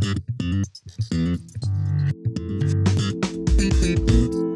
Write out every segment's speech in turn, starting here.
Thank you.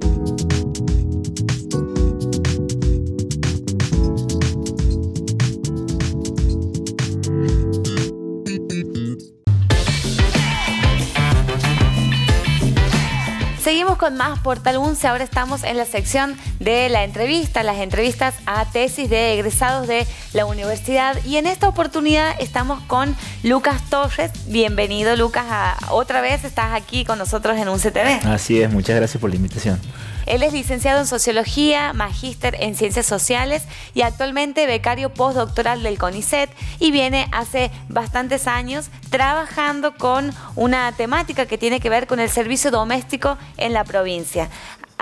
Seguimos con más Portal 11. Ahora estamos en la sección de la entrevista, las entrevistas a tesis de egresados de la universidad. Y en esta oportunidad estamos con Lucas Torres. Bienvenido, Lucas. otra vez estás aquí con nosotros en un CTV. Así es, muchas gracias por la invitación. Él es licenciado en Sociología, magíster en Ciencias Sociales y actualmente becario postdoctoral del CONICET y viene hace bastantes años trabajando con una temática que tiene que ver con el servicio doméstico en la provincia.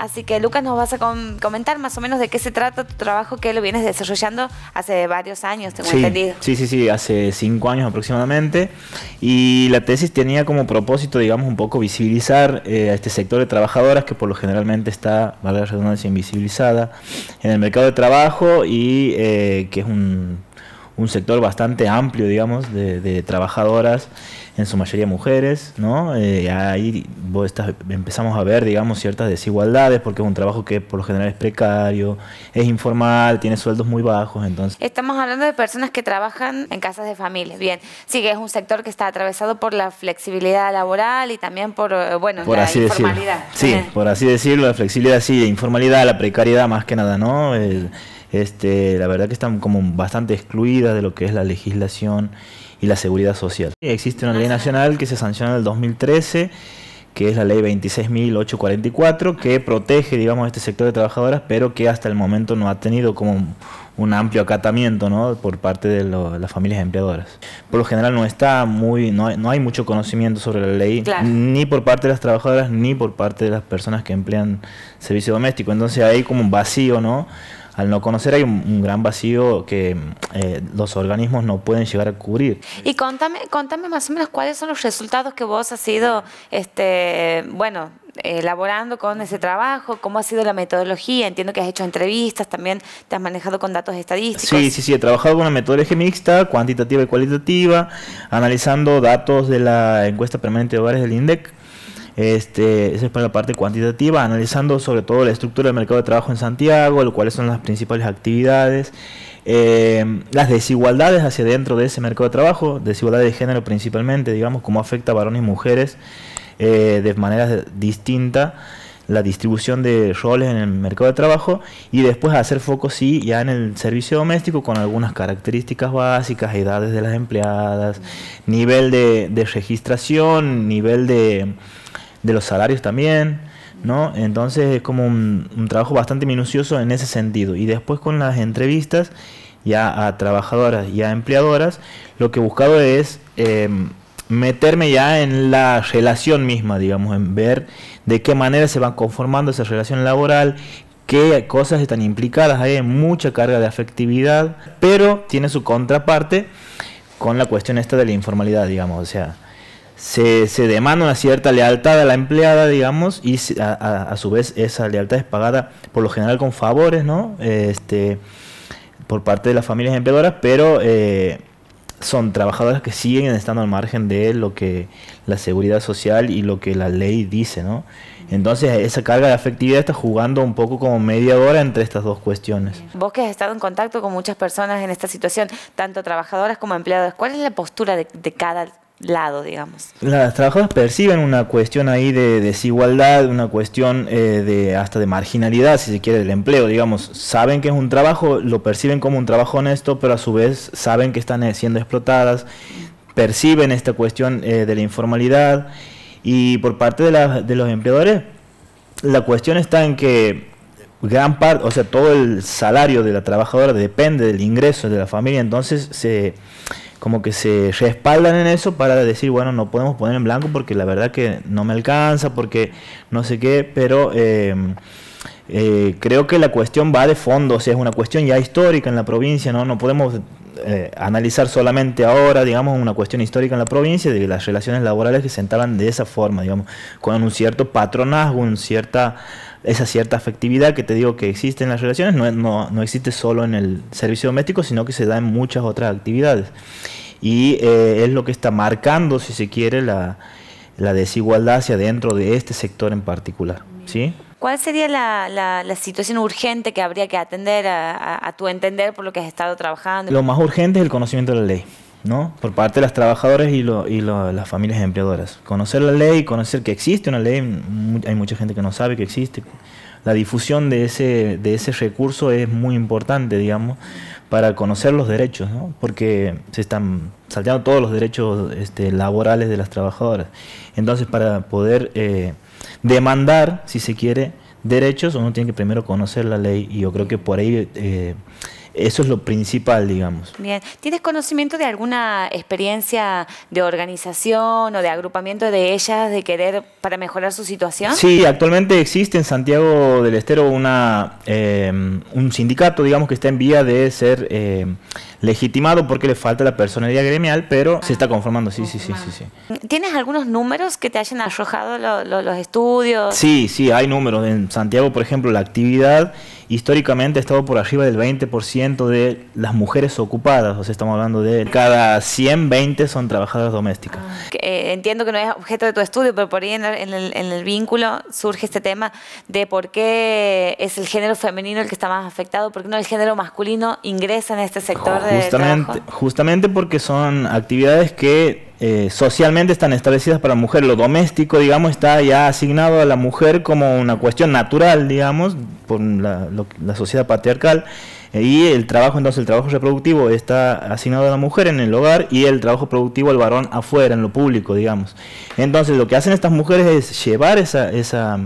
Así que Lucas nos vas a comentar más o menos de qué se trata tu trabajo que lo vienes desarrollando hace varios años, tengo entendido. Sí, sí, sí, hace cinco años aproximadamente. Y la tesis tenía como propósito, digamos, un poco visibilizar eh, a este sector de trabajadoras que por lo generalmente está, valga la redundancia, invisibilizada en el mercado de trabajo y eh, que es un un sector bastante amplio, digamos, de, trabajadoras, en su mayoría mujeres, ¿no? Eh, ahí empezamos a ver, digamos, ciertas desigualdades porque es un trabajo que por lo general es precario, es informal, tiene sueldos muy bajos, entonces... Estamos hablando de personas que trabajan en casas de familia, bien. Sí, que es un sector que está atravesado por la flexibilidad laboral y también por, eh, bueno, por la informalidad. Sí, por así decirlo, la flexibilidad sí, la informalidad, la precariedad más que nada, ¿no? Este, la verdad que están como bastante excluidas de lo que es la legislación y la seguridad social. Existe una ley nacional que se sancionó en el 2013, que es la ley 26.844, que protege, digamos, este sector de trabajadoras, pero que hasta el momento no ha tenido como un amplio acatamiento ¿no? por parte de las familias empleadoras. Por lo general no está muy, no hay, mucho conocimiento sobre la ley, ni por parte de las trabajadoras, ni por parte de las personas que emplean servicio doméstico. Entonces hay como un vacío, ¿no? al no conocer hay un, gran vacío que eh, los organismos no pueden llegar a cubrir. Y contame, contame más o menos cuáles son los resultados que vos has ido, este, bueno, elaborando con ese trabajo, cómo ha sido la metodología, entiendo que has hecho entrevistas, también te has manejado con datos estadísticos. Sí, sí, sí, he trabajado con una metodología mixta, cuantitativa y cualitativa, analizando datos de la encuesta permanente de hogares del INDEC, este, es para la parte cuantitativa, analizando sobre todo la estructura del mercado de trabajo en Santiago, cuáles son las principales actividades, eh, las desigualdades hacia dentro de ese mercado de trabajo, desigualdad de género principalmente, digamos, cómo afecta a varones y mujeres eh, de manera distinta la distribución de roles en el mercado de trabajo y después hacer foco sí ya en el servicio doméstico con algunas características básicas, edades de las empleadas, nivel de registración, nivel de, de los salarios también, ¿no? Entonces es como un, trabajo bastante minucioso en ese sentido. Y después con las entrevistas ya a trabajadoras y a empleadoras, lo que he buscado es em, meterme ya en la relación misma, digamos, en ver de qué manera se va conformando esa relación laboral, qué cosas están implicadas, hay mucha carga de afectividad, pero tiene su contraparte con la cuestión esta de la informalidad, digamos, o sea, se, demanda una cierta lealtad a la empleada, digamos, y a, su vez esa lealtad es pagada por lo general con favores, ¿no? Este, por parte de las familias empleadoras, pero eh, son trabajadoras que siguen estando al margen de lo que la seguridad social y lo que la ley dice, ¿no? Entonces esa carga de afectividad está jugando un poco como mediadora entre estas dos cuestiones. Vos que has estado en contacto con muchas personas en esta situación, tanto trabajadoras como empleadas, ¿cuál es la postura de cada lado, digamos. Las trabajadoras perciben una cuestión ahí de desigualdad, una cuestión eh, de hasta de marginalidad, si se quiere, del empleo, digamos. Saben que es un trabajo, lo perciben como un trabajo honesto, pero a su vez saben que están eh, siendo explotadas, perciben esta cuestión eh, de la informalidad y por parte de, de los empleadores, la cuestión está en que gran parte, o sea, todo el salario de la trabajadora depende del ingreso de la familia, entonces se como que se respaldan en eso para decir, bueno, no podemos poner en blanco porque la verdad que no me alcanza, porque no sé qué, pero em, eh, creo que la cuestión va de fondo, o sea, es una cuestión ya histórica en la provincia, no, no podemos eh, analizar solamente ahora, digamos, una cuestión histórica en la provincia de las relaciones laborales que se entaban de esa forma, digamos, con un cierto patronazgo, un cierta esa cierta afectividad que te digo que existe en las relaciones no, no, existe solo en el servicio doméstico, sino que se da en muchas otras actividades. Y eh, es lo que está marcando, si se quiere, la, la desigualdad hacia dentro de este sector en particular. ¿sí? ¿Cuál sería la, la, situación urgente que habría que atender a tu entender por lo que has estado trabajando? Lo más urgente es el conocimiento de la ley. ¿no? por parte de las trabajadoras y, lo, y las familias empleadoras. Conocer la ley, conocer que existe una ley, hay mucha gente que no sabe que existe. La difusión de ese, de ese recurso es muy importante, digamos, para conocer los derechos, porque se están salteando todos los derechos este, laborales de las trabajadoras. Entonces, para poder eh, demandar, si se quiere, derechos, uno tiene que primero conocer la ley y yo creo que por ahí eh, eso es lo principal, digamos. Bien. ¿Tienes conocimiento de alguna experiencia de organización o de agrupamiento de ellas de querer para mejorar su situación? Sí, actualmente existe en Santiago del Estero una, eh, un sindicato, digamos, que está en vía de ser... Eh, legitimado porque le falta la personalidad gremial, pero se ah, está conformando, sí, sí, sí, sí. sí. ¿Tienes algunos números que te hayan arrojado los estudios? Sí, sí, hay números. En Santiago, por ejemplo, la actividad históricamente ha estado por arriba del 20% de las mujeres ocupadas, o sea, estamos hablando de cada 120 son trabajadoras domésticas. Ah, eh, entiendo que no es objeto de tu estudio, pero por ahí en el, vínculo surge este tema de por qué es el género femenino el que está más afectado, por qué no el género masculino ingresa en este sector. Oh justamente, Justamente porque son actividades que eh, socialmente están establecidas para la mujer. Lo doméstico, digamos, está ya asignado a la mujer como una cuestión natural, digamos, por la, la sociedad patriarcal. Y el trabajo, entonces, el trabajo reproductivo está asignado a la mujer en el hogar y el trabajo productivo al varón afuera, en lo público, digamos. Entonces, lo que hacen estas mujeres es llevar esa, esa,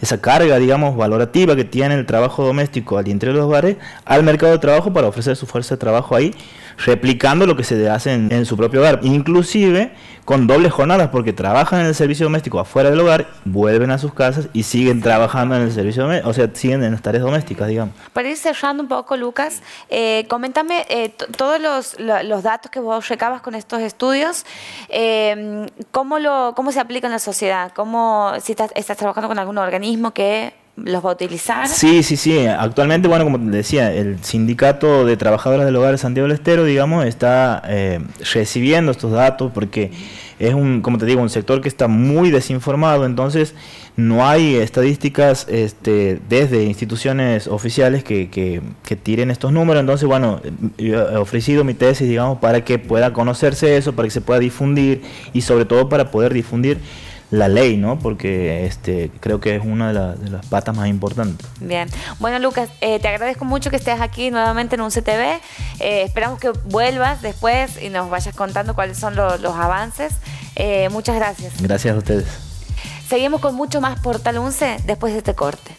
esa carga, digamos, valorativa que tiene el trabajo doméstico al interior de los hogares al mercado de trabajo para ofrecer su fuerza de trabajo ahí, replicando lo que se hace en, su propio hogar. Inclusive con dobles jornadas, porque trabajan en el servicio doméstico afuera del hogar, vuelven a sus casas y siguen trabajando en el servicio, o sea, siguen en las tareas domésticas, digamos. Para ir cerrando un poco, Lucas. Eh, coméntame eh, todos los, datos que vos recabas con estos estudios, em, ¿cómo, lo, ¿cómo se aplica en la sociedad? ¿Cómo, si estás, estás trabajando con algún organismo que los va a utilizar. Sí, sí, sí. Actualmente, bueno, como te decía, el Sindicato de Trabajadoras del Hogar de Santiago del Estero, digamos, está eh, recibiendo estos datos porque es un, como te digo, un sector que está muy desinformado, entonces no hay estadísticas este, desde instituciones oficiales que, que, tiren estos números, entonces, bueno, he ofrecido mi tesis, digamos, para que pueda conocerse eso, para que se pueda difundir y sobre todo para poder difundir la ley, ¿no? Porque este, creo que es una de, las patas más importantes. Bien. Bueno, Lucas, eh, te agradezco mucho que estés aquí nuevamente en un CTV. Eh, esperamos que vuelvas después y nos vayas contando cuáles son los avances. Eh, muchas gracias. Gracias a ustedes. Seguimos con mucho más Portal Unce después de este corte.